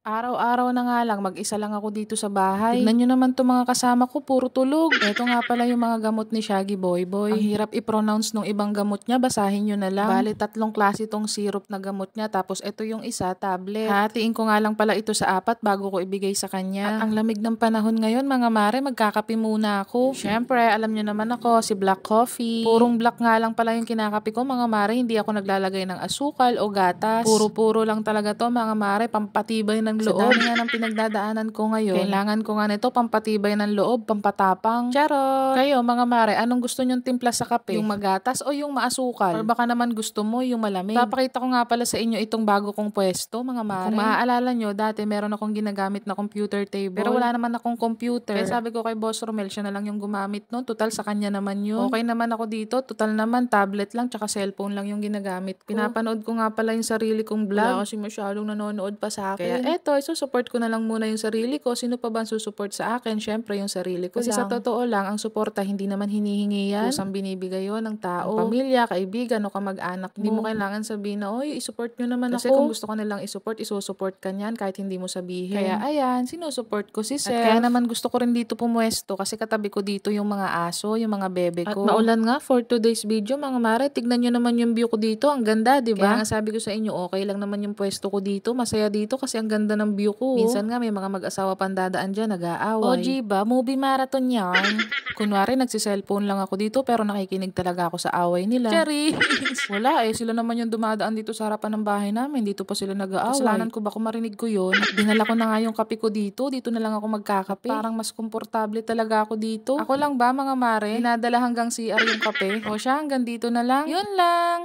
Araw-araw na nga lang, mag-isa lang ako dito sa bahay. Tignan nyo naman to mga kasama ko, puro tulog. Ito nga pala yung mga gamot ni Shaggy Boy Boy. Ang hirap i-pronounce nung ibang gamot niya, basahin nyo na lang. Bali, tatlong klase tong syrup na gamot niya, tapos ito yung isa, tablet. Hatiin ko nga lang pala ito sa apat bago ko ibigay sa kanya. At ang lamig ng panahon ngayon, mga mare, magkakapi muna ako. Siyempre, alam nyo naman ako, si black coffee. Purong black nga lang pala yung kinakapi ko, mga mare, hindi ako naglalagay ng asukal o gatas. Puro-puro lang talaga to, mga mare, pampatibay na ng loob. Sa dami nga ng pinagdadaanan ko ngayon, kailangan ko nga nito pampatibay ng loob, pampatapang. Charot! Kayo, mga mare, anong gusto nyong timpla sa kape? Yung magatas o yung maasukal? Or baka naman gusto mo yung malamig? Papakita ko nga pala sa inyo itong bago kong pwesto, mga mare. Kung maaalala nyo, dati meron akong ginagamit na computer table. Pero wala naman akong computer. Kaya sabi ko kay Boss Romel, siya na lang yung gumamit noon. Total, sa kanya naman yun. Okay naman ako dito. Total naman, tablet lang, tsaka cellphone lang yung ginagamit ko. Pinapanood ko nga pala yung sarili kong vlog. Wala kasi masyadong nanonood pa sa akin. Kaya, eto, eto, isusupport ko na lang muna yung sarili ko. Sino pa ba ang susupport sa akin? Siyempre, yung sarili ko Kasi lang. sa totoo lang, ang suporta hindi naman hinihingi yan. Kusang binibigay yon ng tao, ang pamilya, kaibigan, o kamag-anak mo. Hindi mo kailangan sabihin na, oy, isupport nyo naman Kasi ako. Kasi kung gusto ko nilang isupport, isusupport ka niyan kahit hindi mo sabihin. Kaya ayan, sinusupport ko si Seth. At kaya naman gusto ko rin dito pumuesto kasi katabi ko dito yung mga aso, yung mga bebe ko. At maulan nga for today's video, mga mare, tignan nyo naman yung view ko dito. Ang ganda, di ba? Kaya nga sabi ko sa inyo, okay lang naman yung pwesto ko dito. Masaya dito kasi ang ganda ganda ng view ko. Minsan nga may mga mag-asawa pandadaan dadaan dyan, nag-aaway. O, Jiba, movie marathon yan. Kunwari, nagsiselfone lang ako dito pero nakikinig talaga ako sa away nila. Cherry! Wala eh, sila naman yung dumadaan dito sa harapan ng bahay namin. Dito pa sila nag-aaway. Kasalanan ko ba kung marinig ko yun? Dinala ko na nga yung kape ko dito. Dito na lang ako magkakape. Parang mas komportable talaga ako dito. Ako lang ba, mga mare? Dinadala hanggang CR yung kape? O siya, hanggang dito na lang? Yun lang!